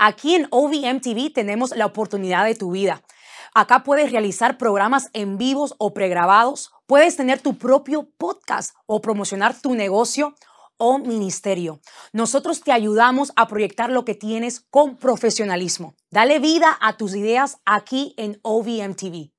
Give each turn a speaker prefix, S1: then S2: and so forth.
S1: Aquí en OVM TV tenemos la oportunidad de tu vida. Acá puedes realizar programas en vivos o pregrabados, puedes tener tu propio podcast o promocionar tu negocio o ministerio. Nosotros te ayudamos a proyectar lo que tienes con profesionalismo. Dale vida a tus ideas aquí en OVM TV.